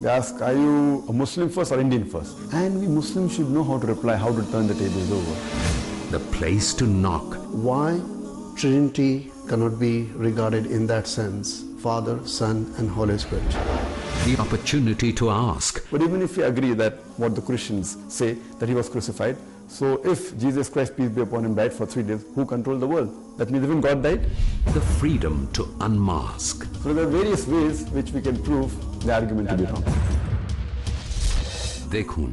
They ask, are you a Muslim first or Indian first? And we Muslims should know how to reply, how to turn the tables over. The place to knock. Why Trinity cannot be regarded in that sense? Father, Son and Holy Spirit. The opportunity to ask. But even if we agree that what the Christians say, that he was crucified, so if Jesus Christ, peace be upon him, died for three days, who controlled the world? That means even God died? The freedom to unmask. So there are various ways which we can prove দেখুন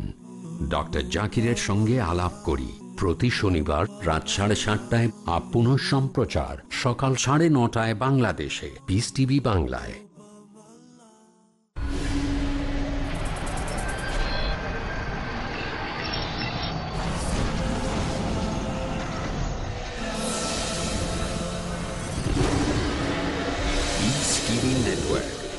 doctor জাকিরের সঙ্গে আলাপ করি প্রতি শনিবার রাত সাড়ে সাতটায় আপন সম্প্রচার সকাল সাড়ে নটায় বাংলাদেশে পিস টিভি বাংলায় নেটওয়ার্ক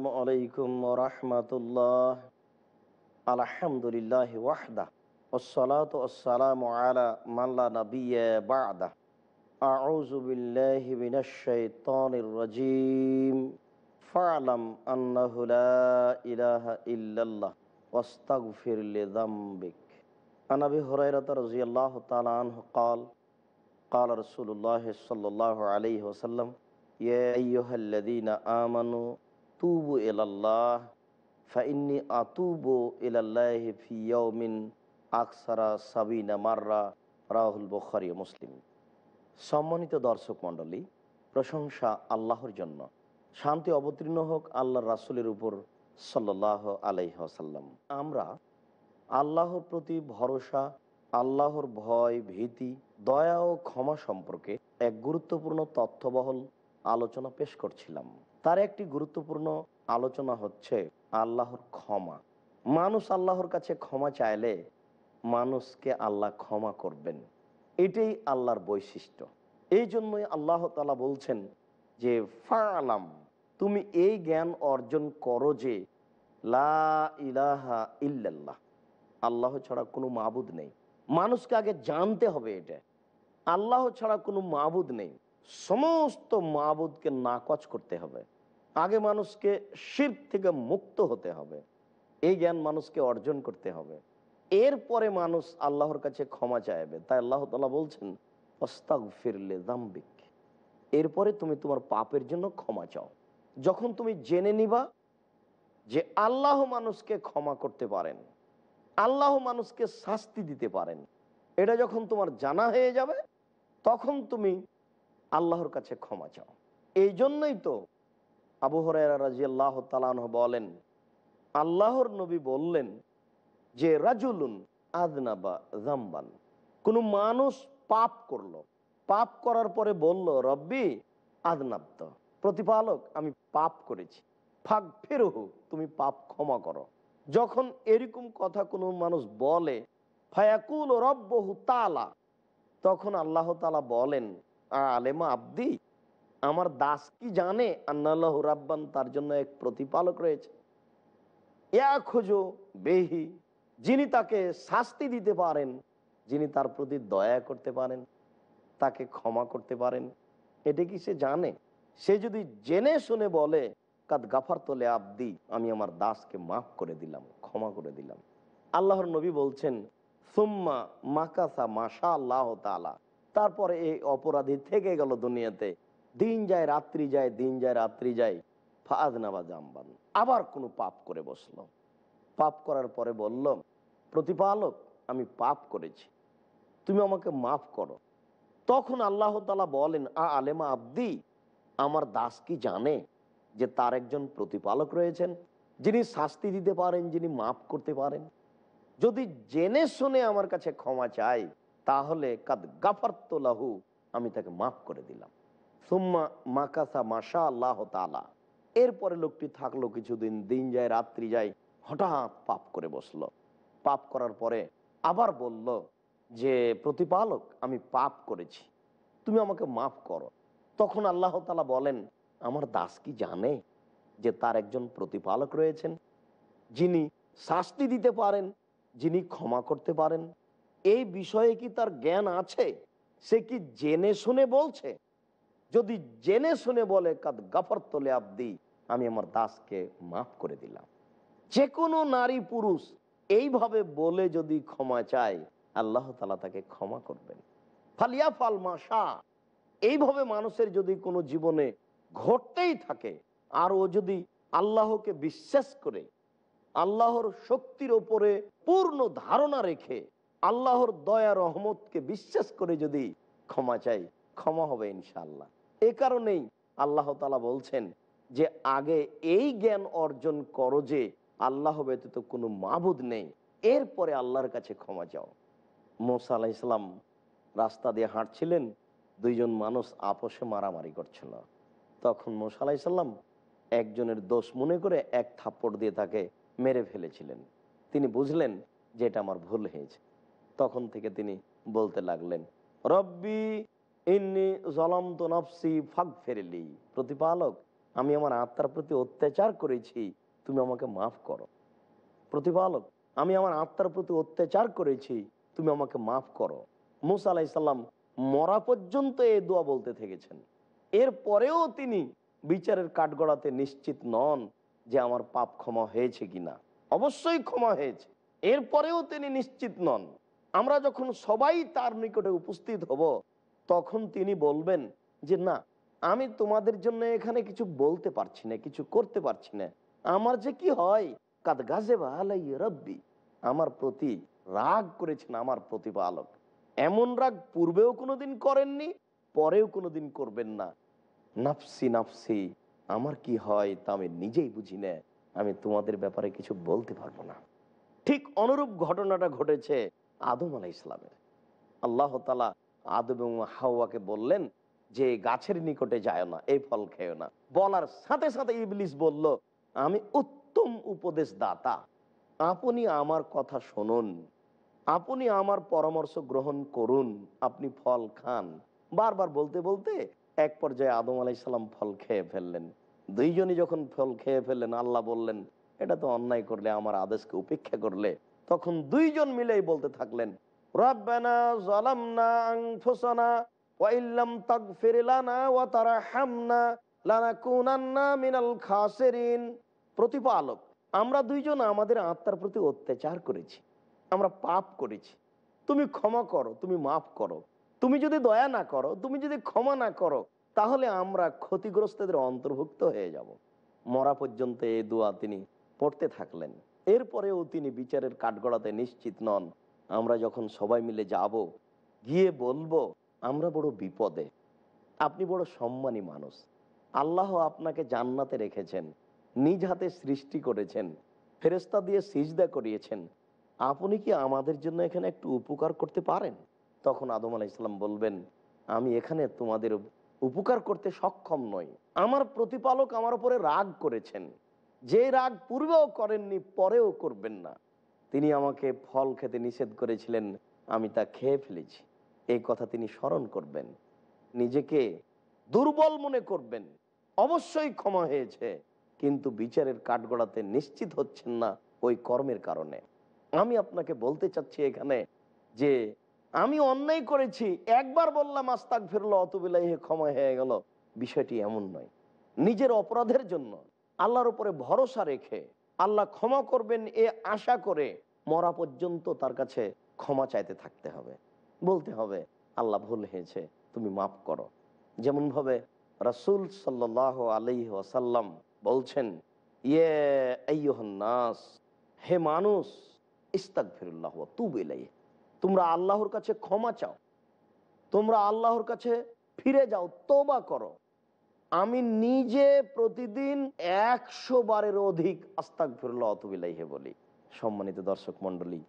আসসালামু আলাইকুম রহমতুল্লাহ আলহামদুলিল্লাহ ওয়াহদা والصلاة والسلام على من لا نبي بعده أعوذ بالله من الشيطان الرجيم فاعلم أنه لا إله إلا الله واستغفر لذنبك عن أبي هريرة رضي الله تعالى عنه قال قال رسول الله صلى الله عليه وسلم يا أيها الذين آمنوا আতুবু এলাল্লাহ ফাইন্নি আতুবু এলাল্লাহ ফিয়মিন আকসারা সাবিনা মাররা রাহুল বখারি মুসলিম সম্মানিত দর্শক মণ্ডলী প্রশংসা আল্লাহর জন্য শান্তি অবতীর্ণ হোক আল্লাহ রাসুলের উপর সাল্লাহ আলাইহাসাল্লাম আমরা আল্লাহর প্রতি ভরসা আল্লাহর ভয় ভীতি দয়া ও ক্ষমা সম্পর্কে এক গুরুত্বপূর্ণ তথ্যবহল আলোচনা পেশ করছিলাম তার একটি গুরুত্বপূর্ণ আলোচনা হচ্ছে আল্লাহর ক্ষমা মানুষ আল্লাহর কাছে ক্ষমা চাইলে মানুষকে আল্লাহ ক্ষমা করবেন এটাই আল্লাহর বৈশিষ্ট্য এই জন্যই আল্লাহ তালা বলছেন যে ফা আলাম তুমি এই জ্ঞান অর্জন করো যে লা ইলাহা ইল্লাল্লাহ আল্লাহ ছাড়া কোনো মাবুদ নেই মানুষকে আগে জানতে হবে এটা আল্লাহ ছাড়া কোনো মাবুদ নেই সমস্ত মাহবুদকে নাকচ করতে হবে আগে মানুষকে শির থেকে মুক্ত হতে হবে এই জ্ঞান মানুষকে অর্জন করতে হবে এরপরে মানুষ আল্লাহর কাছে ক্ষমা চাইবে তাই আল্লাহ তালা বলছেন অস্তাগ ফিরলে দাম্বিক এরপরে তুমি তোমার পাপের জন্য ক্ষমা চাও যখন তুমি জেনে নিবা যে আল্লাহ মানুষকে ক্ষমা করতে পারেন আল্লাহ মানুষকে শাস্তি দিতে পারেন এটা যখন তোমার জানা হয়ে যাবে তখন তুমি আল্লাহর কাছে ক্ষমা চাও এই জন্যই তো আবু হরাইরা আল্লাহ তালানহ বলেন আল্লাহর নবী বললেন যে রাজুলুন আদনাবা জাম্বান কোন মানুষ পাপ করল পাপ করার পরে বলল রব্বি আদনাব্দ প্রতিপালক আমি পাপ করেছি ফাঁক ফেরহু তুমি পাপ ক্ষমা করো যখন এরকম কথা কোনো মানুষ বলে ফায়াকুল রব্বহু তালা তখন আল্লাহ তালা বলেন আলেমা আব্দি আমার দাস কি জানে আন্নাল্লাহ রাব্বান তার জন্য এক প্রতিপালক রয়েছে খোঁজো বেহি যিনি তাকে শাস্তি দিতে পারেন যিনি তার প্রতি দয়া করতে পারেন তাকে ক্ষমা করতে পারেন এটা কি সে জানে সে যদি জেনে শুনে বলে কাদ গাফার তোলে আব্দি আমি আমার দাসকে মাফ করে দিলাম ক্ষমা করে দিলাম আল্লাহর নবী বলছেন সুম্মা মাকাসা মাশা আল্লাহ তালা তারপরে এই অপরাধী থেকে গেল দুনিয়াতে দিন যায় রাত্রি যায় দিন যায় রাত্রি যায় ফাজনাবা জামবান আবার কোনো পাপ করে বসল পাপ করার পরে বলল প্রতিপালক আমি পাপ করেছি তুমি আমাকে মাফ করো তখন আল্লাহ তালা বলেন আ আলেমা আব্দি আমার দাস কি জানে যে তার একজন প্রতিপালক রয়েছেন যিনি শাস্তি দিতে পারেন যিনি মাফ করতে পারেন যদি জেনে শুনে আমার কাছে ক্ষমা চায় তাহলে কাদ গাফার্ত লাহু আমি তাকে মাফ করে দিলাম সুম্মা মাকাসা মাসা আল্লাহ তালা এরপরে লোকটি থাকলো কিছুদিন দিন যায় রাত্রি যায় হঠাৎ পাপ করে বসলো পাপ করার পরে আবার বলল যে প্রতিপালক আমি পাপ করেছি তুমি আমাকে মাফ করো তখন আল্লাহ তালা বলেন আমার দাস কি জানে যে তার একজন প্রতিপালক রয়েছেন যিনি শাস্তি দিতে পারেন যিনি ক্ষমা করতে পারেন এই বিষয়ে কি তার জ্ঞান আছে সে কি জেনে শুনে বলছে যদি জেনে শুনে বলে কাদ গাফর তোলে আব্দি আমি আমার দাসকে মাফ করে দিলাম যে কোনো নারী পুরুষ এইভাবে বলে যদি ক্ষমা চায় আল্লাহ তালা তাকে ক্ষমা করবেন ফালিয়া ফাল মাসা এইভাবে মানুষের যদি কোনো জীবনে ঘটতেই থাকে আর ও যদি আল্লাহকে বিশ্বাস করে আল্লাহর শক্তির ওপরে পূর্ণ ধারণা রেখে আল্লাহর দয়া রহমতকে বিশ্বাস করে যদি ক্ষমা চাই ক্ষমা হবে ইনশাল্লাহ এ কারণেই আল্লাহ তালা বলছেন যে আগে এই জ্ঞান অর্জন করো যে আল্লাহ ব্যতীত কোনো মাবুদ নেই এরপরে আল্লাহর কাছে ক্ষমা চাও মোসা আলাহ ইসলাম রাস্তা দিয়ে হাঁটছিলেন দুইজন মানুষ আপোষে মারামারি করছিল তখন মোসা আলাহ ইসলাম একজনের দোষ মনে করে এক থাপ্পড় দিয়ে তাকে মেরে ফেলেছিলেন তিনি বুঝলেন যে এটা আমার ভুল হয়েছে তখন থেকে তিনি বলতে লাগলেন রব্বি ইন্নি জলম তো নফসি ফাঁক ফেরেলি প্রতিপালক আমি আমার আত্মার প্রতি অত্যাচার করেছি তুমি আমাকে মাফ করো প্রতিপালক আমি আমার আত্মার প্রতি অত্যাচার করেছি তুমি আমাকে মাফ করো মুসা আলাইসাল্লাম মরা পর্যন্ত এ দোয়া বলতে থেকেছেন এর পরেও তিনি বিচারের কাঠগড়াতে নিশ্চিত নন যে আমার পাপ ক্ষমা হয়েছে কিনা অবশ্যই ক্ষমা হয়েছে এরপরেও তিনি নিশ্চিত নন আমরা যখন সবাই তার নিকটে উপস্থিত হব তখন তিনি বলবেন যে না আমি তোমাদের জন্য এখানে কিছু বলতে পারছি না কিছু করতে পারছি না আমার যে কি হয় কাদ গাজে রব্বি আমার প্রতি রাগ করেছেন আমার প্রতিপালক এমন রাগ পূর্বেও কোনোদিন করেননি পরেও কোনোদিন করবেন না নাফসি নাফসি আমার কি হয় তা আমি নিজেই বুঝি না আমি তোমাদের ব্যাপারে কিছু বলতে পারবো না ঠিক অনুরূপ ঘটনাটা ঘটেছে আদম আলাই ইসলামের আল্লাহ তালা আদম এবং হাওয়াকে বললেন যে গাছের নিকটে যায় না এই ফল খেয়েও না বলার সাথে সাথে ইবলিস বলল আমি উত্তম উপদেশ দাতা আপনি আমার কথা শুনুন আপনি আমার পরামর্শ গ্রহণ করুন আপনি ফল খান বারবার বলতে বলতে এক পর্যায়ে আদম আলাইসাল্লাম ফল খেয়ে ফেললেন দুইজনই যখন ফল খেয়ে ফেললেন আল্লাহ বললেন এটা তো অন্যায় করলে আমার আদেশকে উপেক্ষা করলে তখন দুইজন মিলেই বলতে থাকলেন রব্বানা জালামনা আনফুসানা ওয়া ইল্লাম তাগফির লানা ওয়া তারহামনা লানাকুনান্না মিনাল খাসিরিন প্রতিপালক আমরা দুইজন আমাদের আত্মার প্রতি অত্যাচার করেছি আমরা পাপ করেছি তুমি ক্ষমা করো তুমি মাফ করো তুমি যদি দয়া না করো তুমি যদি ক্ষমা না করো তাহলে আমরা ক্ষতিগ্রস্তদের অন্তর্ভুক্ত হয়ে যাব মরা পর্যন্ত এই দোয়া তিনি পড়তে থাকলেন এরপরেও তিনি বিচারের কাঠগড়াতে নিশ্চিত নন আমরা যখন সবাই মিলে যাব গিয়ে বলবো আমরা বড় বিপদে আপনি বড় সম্মানী মানুষ আল্লাহ আপনাকে জান্নাতে রেখেছেন নিজ হাতে সৃষ্টি করেছেন ফেরেস্তা দিয়ে সিজদা করিয়েছেন আপনি কি আমাদের জন্য এখানে একটু উপকার করতে পারেন তখন আদম আলা ইসলাম বলবেন আমি এখানে তোমাদের উপকার করতে সক্ষম নই আমার প্রতিপালক আমার উপরে রাগ করেছেন যে রাগ পূর্বেও করেননি পরেও করবেন না তিনি আমাকে ফল খেতে নিষেধ করেছিলেন আমি তা খেয়ে ফেলেছি এই কথা তিনি স্মরণ করবেন নিজেকে দুর্বল মনে করবেন অবশ্যই ক্ষমা হয়েছে কিন্তু বিচারের কাঠগড়াতে নিশ্চিত হচ্ছেন না ওই কর্মের কারণে আমি আপনাকে বলতে চাচ্ছি এখানে যে আমি অন্যায় করেছি একবার বললাম আস্তাক ফিরলো অতবিলাহে ক্ষমা হয়ে গেল বিষয়টি এমন নয় নিজের অপরাধের জন্য আল্লাহর উপরে ভরসা রেখে আল্লাহ ক্ষমা করবেন এ আশা করে মরা পর্যন্ত তার কাছে ক্ষমা চাইতে থাকতে হবে বলতে হবে আল্লাহ ভুল হয়েছে তুমি মাফ করো যেমন ভাবে রাসুল সাল্লাহ আলি ওসাল্লাম বলছেন ইয়ে নাস হে মানুষ ইস্তাক ফিরুল্লাহ বেলাই তোমরা আল্লাহর কাছে ক্ষমা চাও তোমরা আল্লাহর কাছে ফিরে যাও তোবা করো আমি নিজে প্রতিদিন একশো বারের অধিক আস্তাক ফিরল বলি সম্মানিত দর্শক মন্ডলী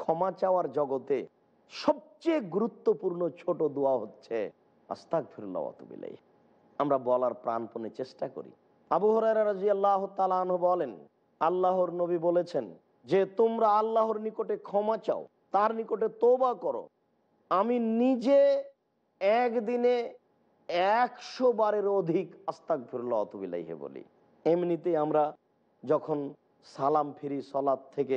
ক্ষমা চাওয়ার জগতে সবচেয়ে গুরুত্বপূর্ণ ছোট দোয়া হচ্ছে আস্তাক ফিরল আমরা বলার প্রাণপণে চেষ্টা করি আবু হরারা আল্লাহ বলেন আল্লাহর নবী বলেছেন যে তোমরা আল্লাহর নিকটে ক্ষমা চাও তার নিকটে তোবা করো আমি নিজে একদিনে একশো বারের অধিক আস্তাক ফিরুল্লাহ বলি এমনিতে আমরা যখন সালাম ফিরি সলাদ থেকে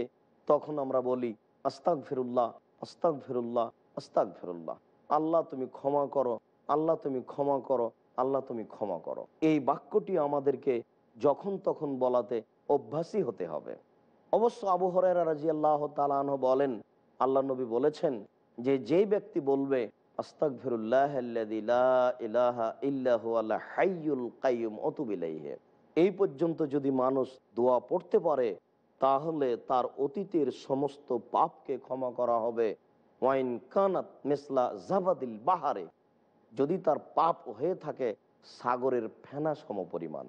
তখন আমরা বলি আস্তাক ফিরুল্লাহ আস্তাক ফিরুল্লাহ আস্তাক ফিরুল্লাহ আল্লাহ তুমি ক্ষমা করো আল্লাহ তুমি ক্ষমা করো আল্লাহ তুমি ক্ষমা করো এই বাক্যটি আমাদেরকে যখন তখন বলাতে অভ্যাসী হতে হবে অবশ্য আবহাওয়ার রাজি আল্লাহ তালাহ বলেন আল্লাহ নবী বলেছেন যে যেই ব্যক্তি বলবে এই পর্যন্ত যদি মানুষ দোয়া পড়তে পারে তাহলে তার অতীতের সমস্ত পাপকে ক্ষমা করা হবে ওয়াইন জাবাদিল বাহারে যদি তার পাপ হয়ে থাকে সাগরের ফেনা পরিমাণ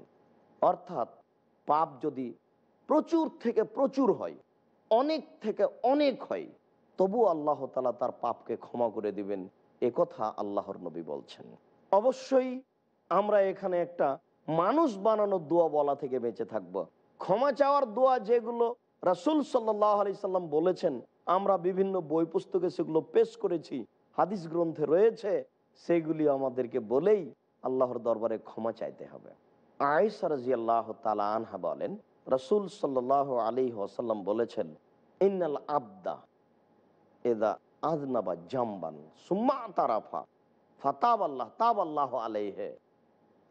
অর্থাৎ পাপ যদি প্রচুর থেকে প্রচুর হয় অনেক থেকে অনেক হয় তবু আল্লাহ তালা তার পাপকে ক্ষমা করে দিবেন কথা আল্লাহর নবী বলছেন অবশ্যই আমরা এখানে একটা মানুষ বানানো দোয়া বলা থেকে বেঁচে থাকব। ক্ষমা চাওয়ার দোয়া যেগুলো রাসুল সাল্লাহ আলি সাল্লাম বলেছেন আমরা বিভিন্ন বই পুস্তকে সেগুলো পেশ করেছি হাদিস গ্রন্থে রয়েছে সেগুলি আমাদেরকে বলেই আল্লাহর দরবারে ক্ষমা চাইতে হবে আয়সা রাজি আল্লাহ তালা আনহা বলেন রসুল সাল্লাহ আলী আসাল্লাম বলেছেন ইন্নাল আবদা এদা আজনাবা জাম্বান সুম্মা তারাফা ফাতাব আল্লাহ তাব আল্লাহ আলাইহে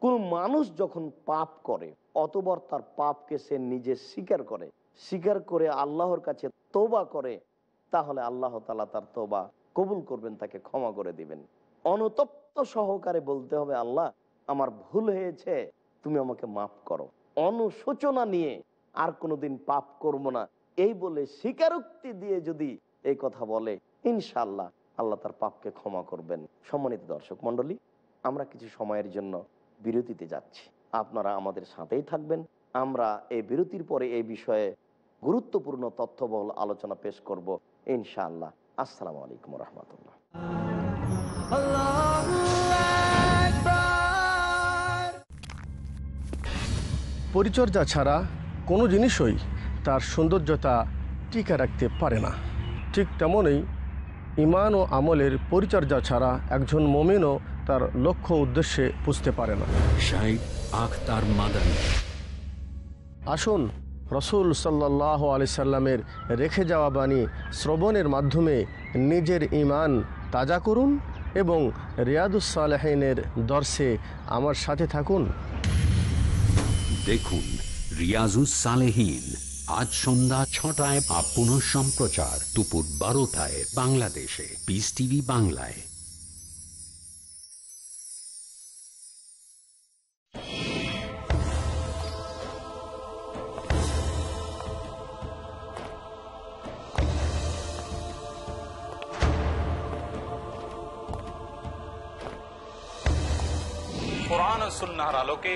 কোন মানুষ যখন পাপ করে অতবর তার পাপকে সে নিজে স্বীকার করে স্বীকার করে আল্লাহর কাছে তোবা করে তাহলে আল্লাহ তালা তার তোবা কবুল করবেন তাকে ক্ষমা করে দিবেন অনুতপ্ত সহকারে বলতে হবে আল্লাহ আমার ভুল হয়েছে তুমি আমাকে মাফ করো অনুশোচনা নিয়ে আর কোনোদিন পাপ করব না এই বলে স্বীকারোক্তি দিয়ে যদি এই কথা বলে ইনশাল্লাহ আল্লাহ তার পাপকে ক্ষমা করবেন সম্মানিত দর্শক মন্ডলী আমরা কিছু সময়ের জন্য বিরতিতে যাচ্ছি আপনারা আমাদের সাথেই থাকবেন আমরা এই বিরতির পরে এই বিষয়ে গুরুত্বপূর্ণ তথ্যবহল আলোচনা পেশ করব ইনশাআল্লাহ আসসালামু আলাইকুম রহমতুল্লাহ পরিচর্যা ছাড়া কোনো জিনিসই তার সৌন্দর্যতা টিকে রাখতে পারে না ঠিক তেমনই ইমান ও আমলের পরিচর্যা ছাড়া একজন মমিনও তার লক্ষ্য উদ্দেশ্যে বুঝতে পারে না আখতার আসুন রসুল সাল্লাহ আলি সাল্লামের রেখে যাওয়া বাণী শ্রবণের মাধ্যমে নিজের ইমান তাজা করুন এবং রিয়াদুসালেহিনের দর্শে আমার সাথে থাকুন দেখুন রিয়াজুসালেহীন সালেহীন আজ সন্ধ্যা ছটায় বা পুনঃ সম্প্রচার দুপুর বারোটায় বাংলাদেশে পিস টিভি বাংলায় কোরআন সুন্নার আলোকে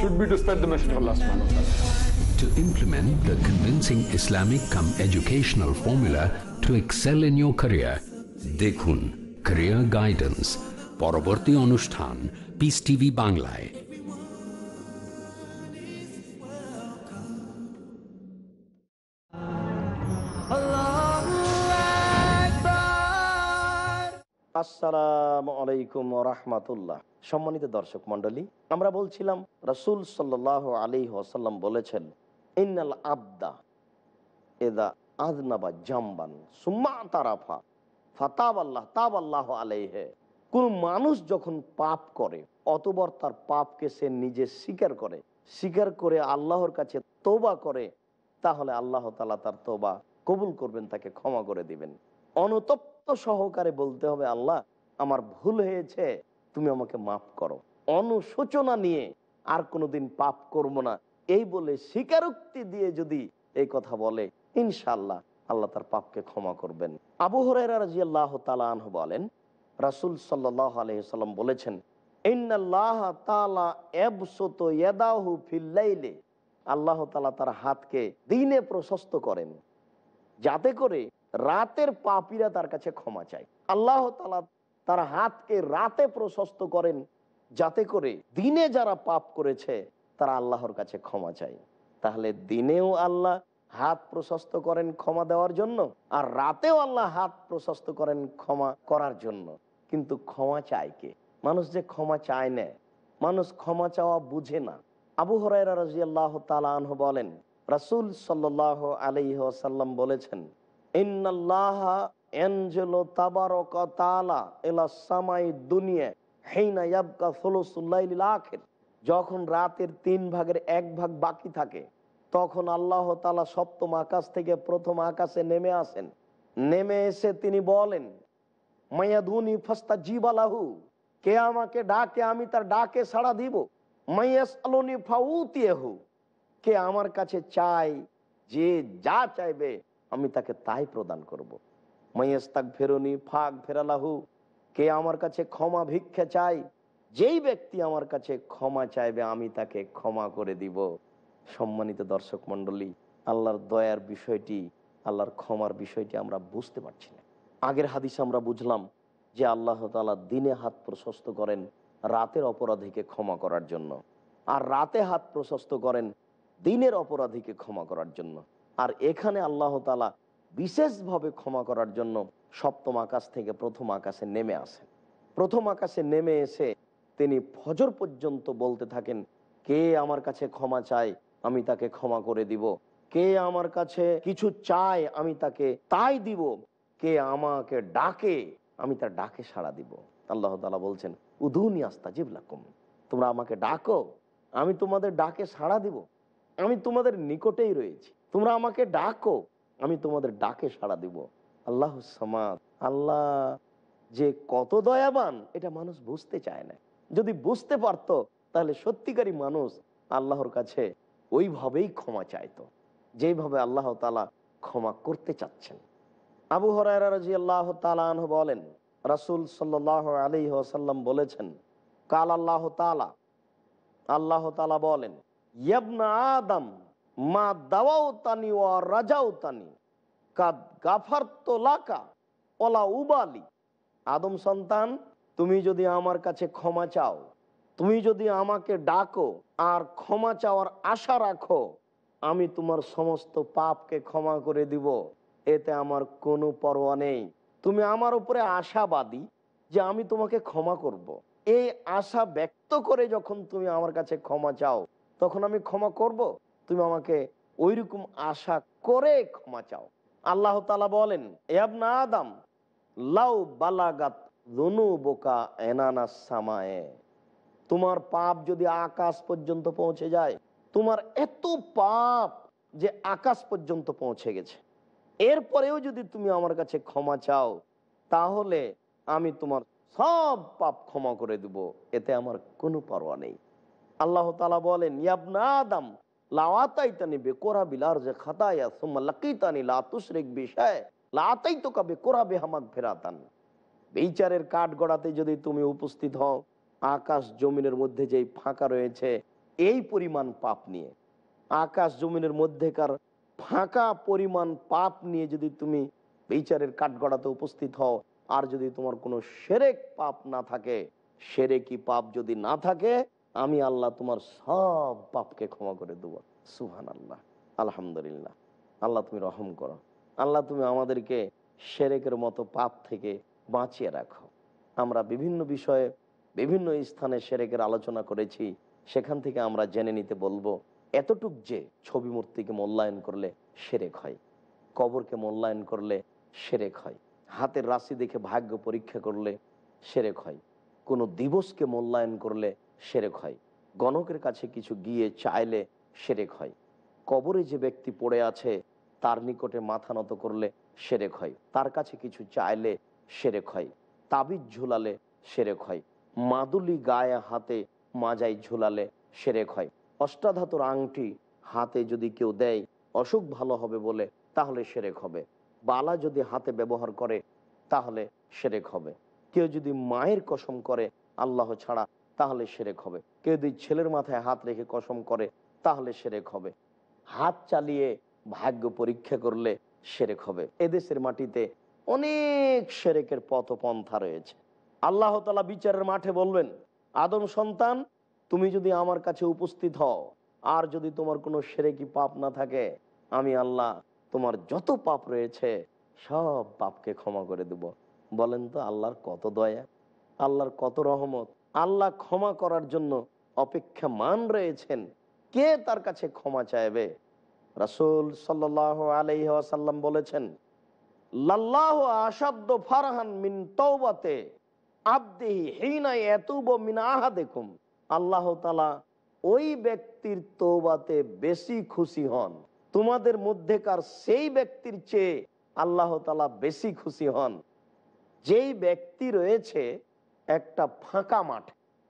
should be to spread the message of Allah To implement the convincing Islamic come educational formula to excel in your career, dekhun career guidance পরবর্তী অনুষ্ঠান Peace TV, বাংলায় আসসালামু আলাইকুম রহমতুল্লাহ সম্মানিত দর্শক মন্ডলী আমরা বলছিলাম রসুল সাল্লাহ আলী ওসাল্লাম বলেছেন ইন্নাল আবদা এদা জাম্বান সুম্মা তারাফা ফাতাব আল্লাহ তাব আল্লাহ আলাইহে কোন মানুষ যখন পাপ করে অতবর তার পাপকে সে নিজে স্বীকার করে স্বীকার করে আল্লাহর কাছে তোবা করে তাহলে আল্লাহ তালা তার তোবা কবুল করবেন তাকে ক্ষমা করে দিবেন অনতপ্ত সহকারে বলতে হবে আল্লাহ আমার ভুল হয়েছে তুমি আমাকে মাফ করো অনুশোচনা নিয়ে আর কোনোদিন পাপ করবো না এই বলে স্বীকারোক্তি দিয়ে যদি এই কথা বলে ইনশাল্লাহ আল্লাহ তার পাপকে ক্ষমা করবেন আবু হরাইরা বলেন রাসুল সাল্লাম বলেছেন আল্লাহ তালা তার হাতকে দিনে প্রশস্ত করেন যাতে করে রাতের পাপিরা তার কাছে ক্ষমা চায় আল্লাহ তালা তার হাতকে রাতে প্রশস্ত করেন যাতে করে দিনে যারা পাপ করেছে তারা আল্লাহর কাছে ক্ষমা চায় তাহলে দিনেও আল্লাহ হাত প্রশস্ত করেন ক্ষমা দেওয়ার জন্য আর রাতেও আল্লাহ হাত প্রশস্ত করেন ক্ষমা করার জন্য কিন্তু ক্ষমা চায় কে মানুষ যে ক্ষমা চায় না মানুষ ক্ষমা চাওয়া বুঝে না আবু হরাইরা রাজি আল্লাহ তালাহ বলেন রাসুল সাল্লাহ আলি আসাল্লাম বলেছেন এনজেলো তাবারক তালা এলা সামাই দুনিয়া হেইনা ইয়াবকা যখন রাতের তিন ভাগের এক ভাগ বাকি থাকে তখন আল্লাহ তালা সপ্তম আকাশ থেকে প্রথম আকাশে নেমে আসেন নেমে এসে তিনি বলেন মাইয়াদুনি ফস্তা জিবালাহু কে আমাকে ডাকে আমি তার ডাকে সাড়া দিব মাইয়াস আলোনি ফাউতিহু কে আমার কাছে চাই যে যা চাইবে আমি তাকে তাই প্রদান করবো মাইয়াস্তাক ফেরুনি ফাগ ফেরালাহু কে আমার কাছে ক্ষমা ভিক্ষা চাই যেই ব্যক্তি আমার কাছে ক্ষমা চাইবে আমি তাকে ক্ষমা করে দিব সম্মানিত দর্শক মন্ডলী আল্লাহর দয়ার বিষয়টি আল্লাহর ক্ষমার বিষয়টি আমরা বুঝতে পারছি না আগের হাদিসে আমরা বুঝলাম যে আল্লাহ তালা দিনে হাত প্রশস্ত করেন রাতের অপরাধীকে ক্ষমা করার জন্য আর রাতে হাত প্রশস্ত করেন দিনের অপরাধীকে ক্ষমা করার জন্য আর এখানে আল্লাহ তালা বিশেষভাবে ক্ষমা করার জন্য সপ্তম আকাশ থেকে প্রথম আকাশে নেমে আসেন প্রথম আকাশে নেমে এসে তিনি ফজর পর্যন্ত বলতে থাকেন কে আমার কাছে ক্ষমা চায় আমি তাকে ক্ষমা করে দিব কে আমার কাছে কিছু চায় আমি তাকে তাই দিব কে আমাকে ডাকে আমি তার ডাকে সাড়া দিব আল্লাহ তালা বলছেন উধুনি আস্তা জিবলাকুম তোমরা আমাকে ডাকো আমি তোমাদের ডাকে সাড়া দিব আমি তোমাদের নিকটেই রয়েছি তোমরা আমাকে ডাকো আমি তোমাদের ডাকে সাড়া দিব আল্লাহ আল্লাহ যে কত দয়াবান এটা মানুষ বুঝতে চায় না যদি বুঝতে পারত তাহলে সত্যিকারী মানুষ আল্লাহর কাছে ওইভাবেই ক্ষমা চাইত যেভাবে আল্লাহ তালা ক্ষমা করতে চাচ্ছেন আবু হরাই আল্লাহ তালাহ বলেন রাসুল সাল্লাহ আলী আসাল্লাম বলেছেন কাল আল্লাহ তালা আল্লাহ তালা বলেন ইয়াবনা আদম মা দাওয়াও তানি ও রাজাও তানি কাদ গাফার লাকা ওলা উবালি আদম সন্তান তুমি যদি আমার কাছে ক্ষমা চাও তুমি যদি আমাকে ডাকো আর ক্ষমা চাওয়ার আশা রাখো আমি তোমার সমস্ত পাপকে ক্ষমা করে দিব এতে আমার কোনো পরোয়া নেই তুমি আমার উপরে আশাবাদী যে আমি তোমাকে ক্ষমা করব। এই আশা ব্যক্ত করে যখন তুমি আমার কাছে ক্ষমা চাও তখন আমি ক্ষমা করব। তুমি আমাকে ওইরকম আশা করে ক্ষমা চাও আল্লাহ তালা বলেন আদাম লাউ বালাগাত রনু বোকা এনানা সামায়ে তোমার পাপ যদি আকাশ পর্যন্ত পৌঁছে যায় তোমার এত পাপ যে আকাশ পর্যন্ত পৌঁছে গেছে এরপরেও যদি তুমি আমার কাছে ক্ষমা চাও তাহলে আমি তোমার সব পাপ ক্ষমা করে দেব এতে আমার কোনো পারোয়া নেই আল্লাহ তালা বলেন ইয়াবনা আদাম বিচারের কাঠ গড়াতে যদি তুমি উপস্থিত হও আকাশ জমিনের মধ্যে ফাঁকা রয়েছে এই পরিমাণ পাপ নিয়ে আকাশ জমিনের মধ্যেকার ফাঁকা পরিমাণ পাপ নিয়ে যদি তুমি বিচারের কাঠগড়াতে উপস্থিত হও আর যদি তোমার কোনো সেরেক পাপ না থাকে সেরেকি পাপ যদি না থাকে আমি আল্লাহ তোমার সব পাপকে ক্ষমা করে দেবো সুহান আল্লাহ আলহামদুলিল্লাহ আল্লাহ তুমি রহম করো আল্লাহ তুমি আমাদেরকে সেরেকের মতো পাপ থেকে বাঁচিয়ে রাখো আমরা বিভিন্ন বিষয়ে বিভিন্ন স্থানে সেরেকের আলোচনা করেছি সেখান থেকে আমরা জেনে নিতে বলবো এতটুক যে ছবি মূর্তিকে মূল্যায়ন করলে সেরেক হয় কবরকে মূল্যায়ন করলে সেরেক হয় হাতের রাশি দেখে ভাগ্য পরীক্ষা করলে সেরেক হয় কোনো দিবসকে মূল্যায়ন করলে সেরেক হয় গণকের কাছে কিছু গিয়ে চাইলে সেরেক হয় কবরে যে ব্যক্তি পড়ে আছে তার নিকটে মাথা নত করলে সেরেক হয় তার কাছে কিছু চাইলে সেরেক হয় তাবিজ ঝুলালে সেরেক হয় মাদুলি গায়ে হাতে মাজাই ঝুলালে সেরেক হয় অষ্টাধাতুর আংটি হাতে যদি কেউ দেয় অসুখ ভালো হবে বলে তাহলে সেরেক হবে বালা যদি হাতে ব্যবহার করে তাহলে সেরেক হবে কেউ যদি মায়ের কসম করে আল্লাহ ছাড়া তাহলে সেরেক হবে কেউ যদি ছেলের মাথায় হাত রেখে কসম করে তাহলে সেরেক হবে হাত চালিয়ে ভাগ্য পরীক্ষা করলে সেরেক হবে এদেশের মাটিতে অনেক সেরেকের পথ পন্থা রয়েছে আল্লাহ তালা বিচারের মাঠে বলবেন আদম সন্তান তুমি যদি আমার কাছে উপস্থিত হও আর যদি তোমার কোনো সেরেকি পাপ না থাকে আমি আল্লাহ তোমার যত পাপ রয়েছে সব পাপকে ক্ষমা করে দেব বলেন তো আল্লাহর কত দয়া আল্লাহর কত রহমত আল্লাহ ক্ষমা করার জন্য অপেক্ষা মান রয়েছেন কে তার কাছে ক্ষমা চাইবে রাসুল সাল্লাহ আলহ্লাম বলেছেন লাল্লাহ আসাদ্য ফারহান মিন তৌবাতে আব্দিহি হিনাই এতুব মিন আহা দেখুম আল্লাহ তালা ওই ব্যক্তির তৌবাতে বেশি খুশি হন তোমাদের মধ্যেকার সেই ব্যক্তির চেয়ে আল্লাহ তালা বেশি খুশি হন যেই ব্যক্তি রয়েছে একটা ফাঁকা মাঠ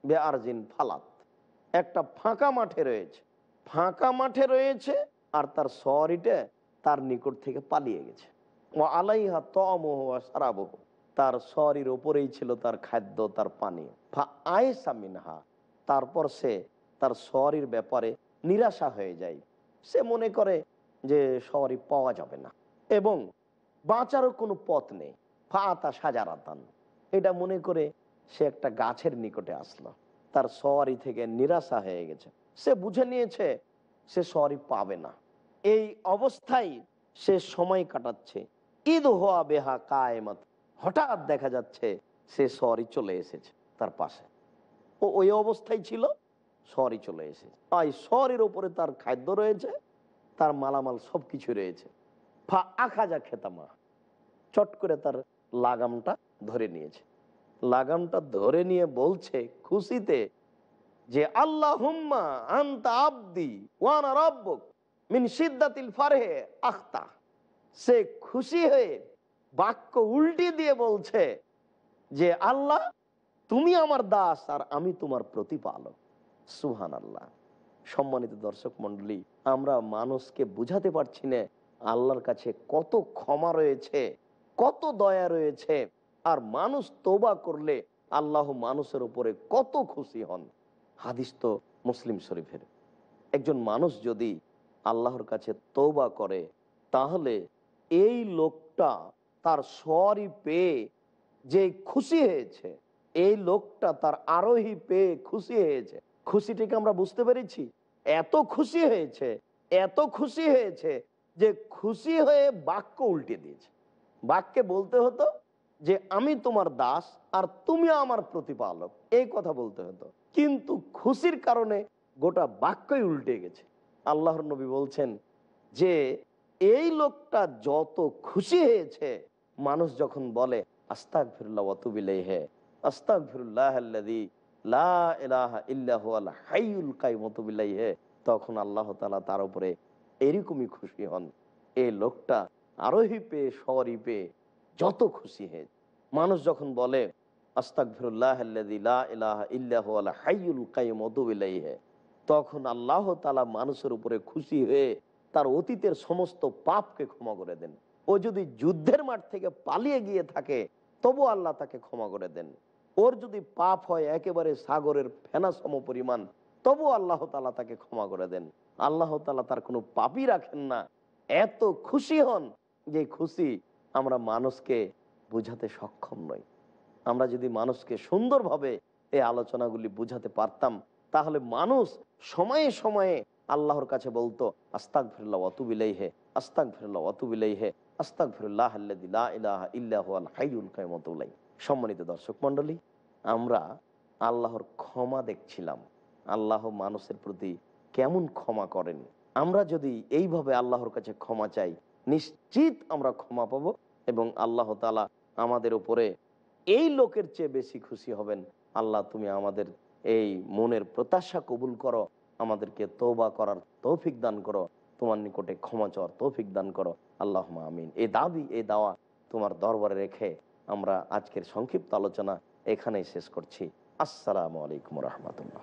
বেআরজিন ফালাত একটা ফাঁকা মাঠে রয়েছে ফাঁকা মাঠে রয়েছে আর তার সরিটে তার নিকট থেকে পালিয়ে গেছে ও আলাইহা তমহ সারাবহ তার সরির ওপরেই ছিল তার খাদ্য তার পানি আয়েসা মিনহা তারপর সে তার সরির ব্যাপারে নিরাশা হয়ে যায় সে মনে করে যে সরি পাওয়া যাবে না এবং বাঁচারও কোনো পথ নেই তা সাজারাতান এটা মনে করে সে একটা গাছের নিকটে আসলো তার সওয়ারি থেকে নিরাশা হয়ে গেছে সে বুঝে নিয়েছে সে সওয়ারি পাবে না এই অবস্থায় সে সময় কাটাচ্ছে ঈদ হওয়া বেহা কায়েমত হঠাৎ দেখা যাচ্ছে সে সরি চলে এসেছে তার পাশে ও ওই অবস্থায় ছিল সরি চলে এসেছে তাই সরের ওপরে তার খাদ্য রয়েছে তার মালামাল সব কিছু রয়েছে ফা আখা যা খেতামা চট করে তার লাগামটা ধরে নিয়েছে লাগামটা ধরে নিয়ে বলছে খুশিতে যে আল্লাহ হুম্মা আন্তা আব্দি ওয়ান রব্বক মিন সিদ্দাতিল ফারহে আখতা সে খুশি হয়ে বাক্য উল্টি দিয়ে বলছে যে আল্লাহ তুমি আমার দাস আর আমি তোমার প্রতিপালক সুহান আল্লাহ সম্মানিত দর্শক মন্ডলী আমরা মানুষকে বুঝাতে পারছি না আল্লাহর কাছে কত ক্ষমা রয়েছে কত দয়া রয়েছে আর মানুষ তোবা করলে আল্লাহ মানুষের উপরে কত খুশি হন হাদিস তো মুসলিম শরীফের একজন মানুষ যদি আল্লাহর কাছে তৌবা করে তাহলে এই লোকটা তার সরি পেয়ে যে খুশি হয়েছে এই লোকটা তার আরোহী পেয়ে খুশি হয়েছে খুশিটিকে আমরা বুঝতে পেরেছি এত খুশি হয়েছে এত খুশি হয়েছে যে খুশি হয়ে বাক্য উল্টে দিয়েছে বাক্যে বলতে হতো যে আমি তোমার দাস আর তুমি আমার প্রতিপালক এই কথা বলতে হতো কিন্তু খুশির কারণে গোটা বাক্যই উল্টে গেছে আল্লাহর নবী বলছেন যে এই লোকটা যত খুশি হয়েছে মানুষ যখন বলে আস্তাক ফিরুল্লাহ হে আস্তাক তখন আল্লাহ তার উপরে এরকমই খুশি হন এই লোকটা আরোহী পেয়ে সরি পেয়ে যত খুশি হয়েছে মানুষ যখন বলে তখন আল্লাহ তালা মানুষের উপরে খুশি হয়ে তার অতীতের সমস্ত পাপকে ক্ষমা করে দেন ও যদি যুদ্ধের মাঠ থেকে পালিয়ে গিয়ে থাকে তবু আল্লাহ তাকে ক্ষমা করে দেন ওর যদি পাপ হয় একেবারে সাগরের ফেনা সম পরিমাণ তবু আল্লাহ তালা তাকে ক্ষমা করে দেন আল্লাহ তালা তার কোনো পাপই রাখেন না এত খুশি হন যে খুশি আমরা মানুষকে বুঝাতে সক্ষম নই আমরা যদি মানুষকে সুন্দরভাবে এই আলোচনাগুলি বুঝাতে পারতাম তাহলে মানুষ সময়ে সময়ে আল্লাহর কাছে বলতো আস্তাক ফিরুল্লাহ অতুবিলাই হে আস্তাক ফিরুল্লাহ অতুবিলাই হে আস্তাক ফিরুল্লাহ সম্মানিত দর্শক মন্ডলী আমরা আল্লাহর ক্ষমা দেখছিলাম আল্লাহ মানুষের প্রতি কেমন ক্ষমা করেন আমরা যদি এইভাবে আল্লাহর কাছে ক্ষমা চাই নিশ্চিত আমরা ক্ষমা পাবো এবং আল্লাহ তালা আমাদের উপরে এই লোকের চেয়ে বেশি খুশি হবেন আল্লাহ তুমি আমাদের এই মনের প্রত্যাশা কবুল করো আমাদেরকে তৌবা করার তৌফিক দান করো তোমার নিকটে ক্ষমা চর তৌফিক দান করো আল্লাহ আমিন এই দাবি এই দাওয়া তোমার দরবারে রেখে আমরা আজকের সংক্ষিপ্ত আলোচনা এখানেই শেষ করছি আসসালামু আলাইকুম রহমতুল্লাহ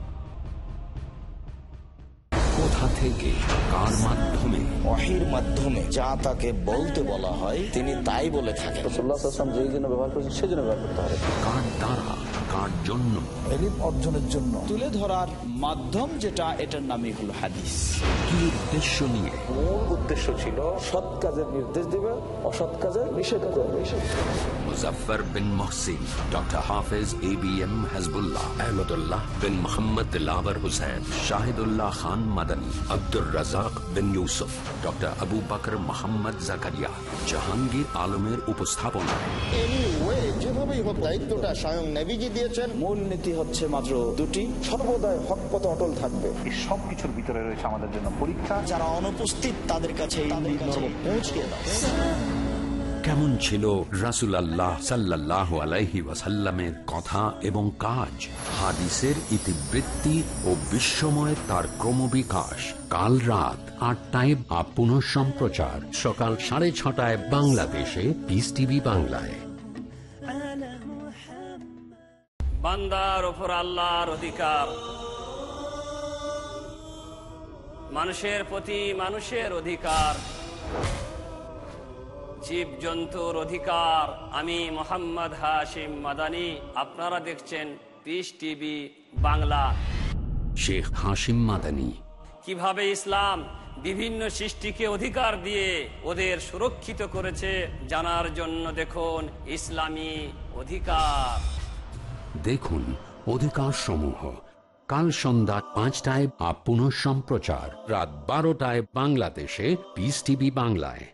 থেকে কার মাধ্যমে অহির মাধ্যমে যা তাকে বলতে বলা হয় তিনি তাই বলে থাকেন যেই জন্য ব্যবহার করছেন সেই জন্য ব্যবহার করতে হবে কার দ্বারা কার জন্য এলিম অর্জনের জন্য তুলে ধরার মাধ্যম যেটা এটার নামই হলো হাদিস কি উদ্দেশ্য নিয়ে মূল উদ্দেশ্য ছিল সৎ কাজের নির্দেশ দেবে অসৎ কাজের নিষেধ করবে Muzaffar bin Mohsin, Dr. Hafiz ABM Hezbollah, Ahmedullah bin Muhammad Dilabar Hussain, Shahidullah Khan Madani, Abdul Razak bin Yusuf, Dr. Abu Bakr Muhammad Zakaria, Jahangir আলমের উপস্থাপনা যেভাবেই হোক দায়িত্বটা স্বয়ং নেভিজি দিয়েছেন মূল নীতি হচ্ছে মাত্র দুটি সর্বদাই হক পথ অটল থাকবে এই সবকিছুর ভিতরে রয়েছে আমাদের জন্য পরীক্ষা যারা অনুপস্থিত তাদের কাছে পৌঁছে দাও কেমন ছিল আল্লাহ সাল্লাহ আলাইহি ওয়াসাল্লামের কথা এবং কাজ হাদিসের ইতিবৃত্তি ও বিশ্বময় তার ক্রমবিকাশ কাল রাত আটটায় বা পুনঃ সম্প্রচার সকাল সাড়ে ছটায় বাংলাদেশে পিস টিভি বাংলায় বান্দার ওপর আল্লাহর অধিকার মানুষের প্রতি মানুষের অধিকার জীবজন্তুর অধিকার আমি মোহাম্মদ হাশিম মাদানি আপনারা দেখছেন পিস টিভি বাংলা শেখ হাশিম মাদানি কিভাবে ইসলাম বিভিন্ন সৃষ্টিকে অধিকার দিয়ে ওদের সুরক্ষিত করেছে জানার জন্য দেখুন ইসলামী অধিকার দেখুন অধিকার সমূহ কাল সন্ধ্যা পাঁচটায় আপ সম্প্রচার রাত বারোটায় বাংলাদেশে পিস টিভি বাংলায়